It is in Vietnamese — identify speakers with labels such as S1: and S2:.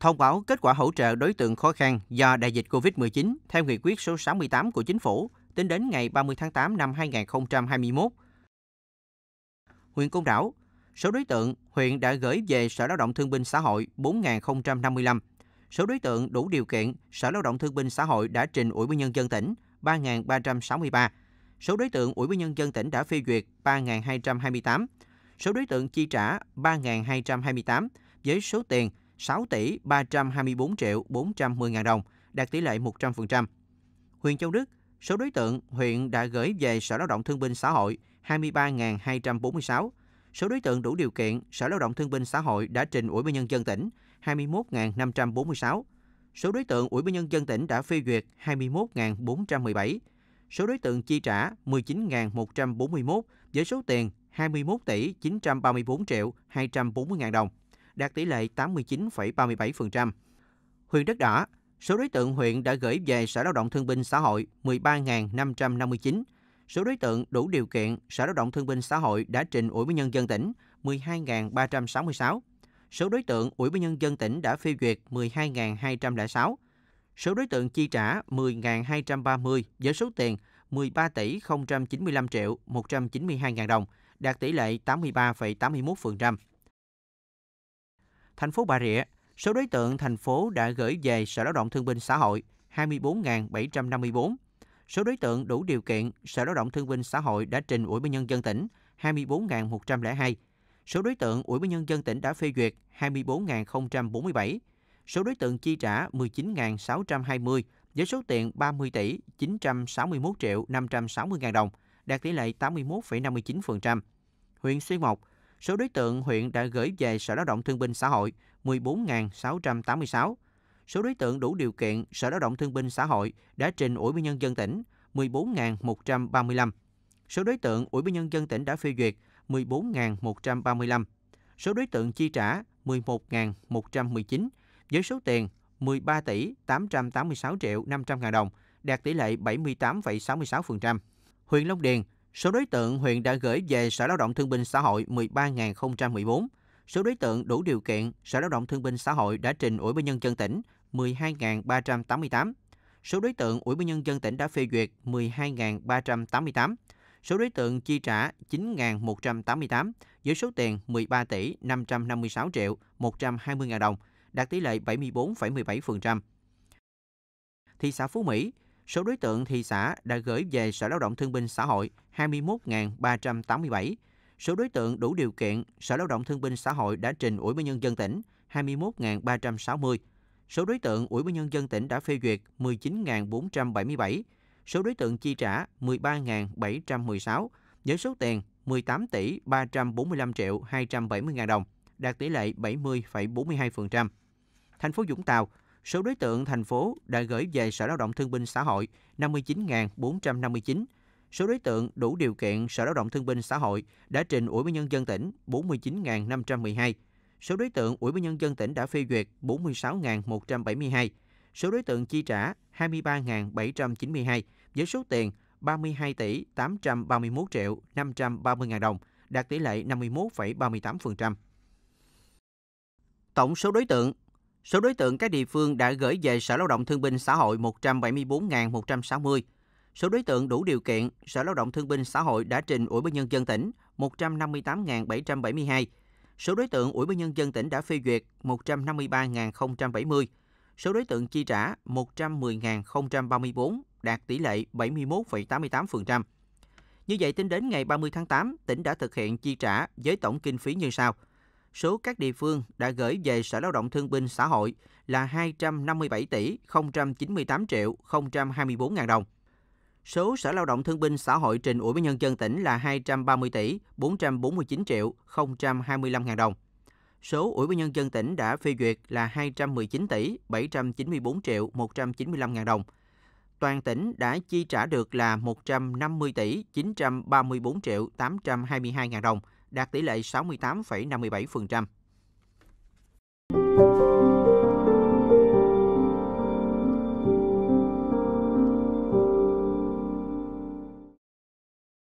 S1: thông báo kết quả hỗ trợ đối tượng khó khăn do đại dịch COVID-19 theo nghị quyết số 68 của chính phủ tính đến ngày 30 tháng 8 năm 2021. Huyện Côn Đảo, số đối tượng huyện đã gửi về Sở Lao động Thương binh Xã hội 4.055. Số đối tượng đủ điều kiện Sở Lao động Thương binh Xã hội đã trình Ủy ban Nhân dân tỉnh 3.363. Số đối tượng Ủy ban Nhân dân tỉnh đã phê duyệt 3.228. Số đối tượng chi trả 3.228 với số tiền 6 tỷ 324 triệu 410 ngàn đồng, đạt tỷ lệ 100%. Huyện Châu Đức, số đối tượng huyện đã gửi về Sở Lao động Thương binh Xã hội 23.246. Số đối tượng đủ điều kiện Sở Lao động Thương binh Xã hội đã trình Ủy ban Nhân dân tỉnh 21.546. Số đối tượng Ủy ban Nhân dân tỉnh đã phê duyệt 21.417. Số đối tượng chi trả 19.141 với số tiền 21 tỷ 934 triệu 240 ngàn đồng đạt tỷ lệ 89,37%. Huyện Đất Đỏ, số đối tượng huyện đã gửi về Sở Lao động Thương binh Xã hội 13.559. Số đối tượng đủ điều kiện Sở Lao động Thương binh Xã hội đã trình Ủy ban nhân dân tỉnh 12.366. Số đối tượng Ủy ban nhân dân tỉnh đã phê duyệt 12.206. Số đối tượng chi trả 10.230 với số tiền 13 tỷ 095 triệu 192 ngàn đồng, đạt tỷ lệ 83,81% thành phố Bà Rịa, số đối tượng thành phố đã gửi về Sở Lao động Thương binh Xã hội 24.754. Số đối tượng đủ điều kiện Sở Lao động Thương binh Xã hội đã trình Ủy ban Nhân dân tỉnh 24.102. Số đối tượng Ủy ban Nhân dân tỉnh đã phê duyệt 24.047. Số đối tượng chi trả 19.620 với số tiền 30 tỷ 961 triệu 560 ngàn đồng, đạt tỷ lệ 81,59%. Huyện Xuyên Mộc, số đối tượng huyện đã gửi về Sở Lao động Thương binh Xã hội 14.686. Số đối tượng đủ điều kiện Sở Lao động Thương binh Xã hội đã trình Ủy ban Nhân dân tỉnh 14.135. Số đối tượng Ủy ban Nhân dân tỉnh đã phê duyệt 14.135. Số đối tượng chi trả 11.119 với số tiền 13 tỷ 886 triệu 500 ngàn đồng, đạt tỷ lệ 78,66%. Huyện Long Điền Số đối tượng huyện đã gửi về Sở Lao động Thương binh Xã hội 13.014. Số đối tượng đủ điều kiện Sở Lao động Thương binh Xã hội đã trình Ủy ban nhân dân tỉnh 12.388. Số đối tượng Ủy ban nhân dân tỉnh đã phê duyệt 12.388. Số đối tượng chi trả 9.188 với số tiền 13 tỷ 556 triệu 120 ngàn đồng, đạt tỷ lệ 74,17%. Thị xã Phú Mỹ Số đối tượng thị xã đã gửi về Sở Lao động Thương binh Xã hội 21.387. Số đối tượng đủ điều kiện Sở Lao động Thương binh Xã hội đã trình Ủy ban nhân dân tỉnh 21.360. Số đối tượng Ủy ban nhân dân tỉnh đã phê duyệt 19.477. Số đối tượng chi trả 13.716 với số tiền 18 tỷ 345 triệu 270 ngàn đồng, đạt tỷ lệ 70,42%. Thành phố Vũng Tàu số đối tượng thành phố đã gửi về Sở Lao động Thương binh Xã hội 59.459, số đối tượng đủ điều kiện Sở Lao động Thương binh Xã hội đã trình Ủy ban Nhân dân tỉnh 49.512, số đối tượng Ủy ban Nhân dân tỉnh đã phê duyệt 46.172, số đối tượng chi trả 23.792 với số tiền 32 tỷ 831 triệu 530 ngàn đồng, đạt tỷ lệ 51,38%. Tổng số đối tượng Số đối tượng các địa phương đã gửi về Sở Lao động Thương binh Xã hội 174.160. Số đối tượng đủ điều kiện, Sở Lao động Thương binh Xã hội đã trình Ủy ban Nhân dân tỉnh 158.772. Số đối tượng Ủy ban Nhân dân tỉnh đã phê duyệt 153.070. Số đối tượng chi trả 110.034, đạt tỷ lệ 71,88%. Như vậy, tính đến ngày 30 tháng 8, tỉnh đã thực hiện chi trả với tổng kinh phí như sau – số các địa phương đã gửi về Sở Lao động Thương binh Xã hội là 257 tỷ 098 triệu 024 ngàn đồng. Số Sở Lao động Thương binh Xã hội trình Ủy ban Nhân dân tỉnh là 230 tỷ 449 triệu 025 ngàn đồng. Số Ủy ban Nhân dân tỉnh đã phê duyệt là 219 tỷ 794 triệu 195 ngàn đồng. Toàn tỉnh đã chi trả được là 150 tỷ 934 triệu 822 ngàn đồng – đạt tỷ lệ 68,57%.